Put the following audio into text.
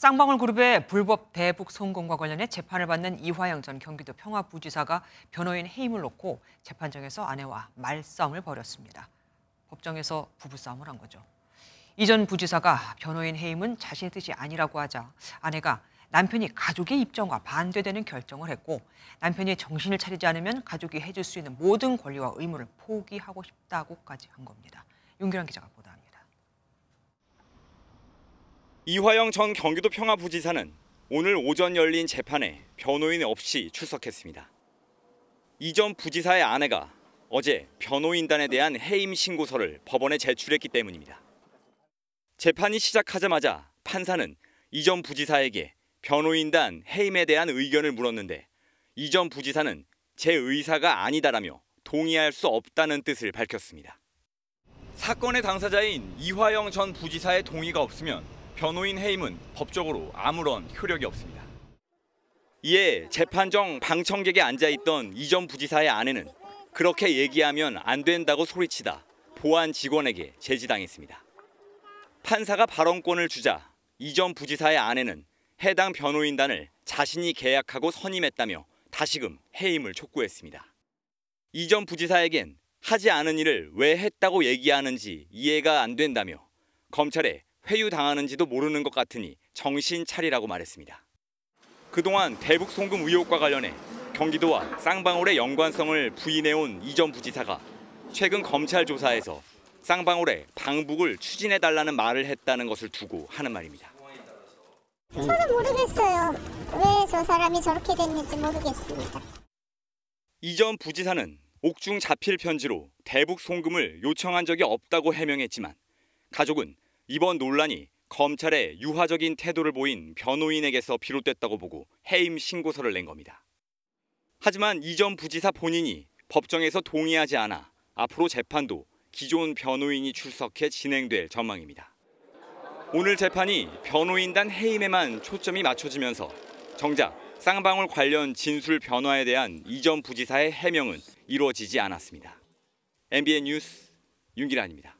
쌍방울 그룹의 불법 대북 송금과 관련해 재판을 받는 이화영 전 경기도 평화부지사가 변호인 해임을 놓고 재판장에서 아내와 말싸움을 벌였습니다. 법정에서 부부싸움을 한 거죠. 이전 부지사가 변호인 해임은 자신의 뜻이 아니라고 하자 아내가 남편이 가족의 입장과 반대되는 결정을 했고 남편이 정신을 차리지 않으면 가족이 해줄 수 있는 모든 권리와 의무를 포기하고 싶다고까지 한 겁니다. 윤기란 기자가 보니다 이화영 전 경기도 평화부지사는 오늘 오전 열린 재판에 변호인 없이 출석했습니다. 이전 부지사의 아내가 어제 변호인단에 대한 해임 신고서를 법원에 제출했기 때문입니다. 재판이 시작하자마자 판사는 이전 부지사에게 변호인단 해임에 대한 의견을 물었는데 이전 부지사는 제 의사가 아니다라며 동의할 수 없다는 뜻을 밝혔습니다. 사건의 당사자인 이화영 전 부지사의 동의가 없으면 변호인 해임은 법적으로 아무런 효력이 없습니다. 이에 재판정 방청객에 앉아있던 이전 부지사의 아내는 그렇게 얘기하면 안 된다고 소리치다 보안 직원에게 제지당했습니다. 판사가 발언권을 주자 이전 부지사의 아내는 해당 변호인단을 자신이 계약하고 선임했다며 다시금 해임을 촉구했습니다. 이전 부지사에겐 하지 않은 일을 왜 했다고 얘기하는지 이해가 안 된다며 검찰에 회유당하는지도 모르는 것 같으니 정신 차리라고 말했습니다. 그동안 대북 송금 의혹과 관련해 경기도와 쌍방울의 연관성을 부인해온 이 전 부지사가 최근 검찰 조사에서 쌍방울의 방북을 추진해달라는 말을 했다는 것을 두고 하는 말입니다. 저는 모르겠어요. 왜 저 사람이 저렇게 됐는지 모르겠습니다. 이전 부지사는 옥중 자필 편지로 대북 송금을 요청한 적이 없다고 해명했지만 가족은 이번 논란이 검찰의 유화적인 태도를 보인 변호인에게서 비롯됐다고 보고 해임 신고서를 낸 겁니다. 하지만 이전 부지사 본인이 법정에서 동의하지 않아 앞으로 재판도 기존 변호인이 출석해 진행될 전망입니다. 오늘 재판이 변호인단 해임에만 초점이 맞춰지면서 정작 쌍방울 관련 진술 변화에 대한 이전 부지사의 해명은 이루어지지 않았습니다. MBN 뉴스 윤기란입니다.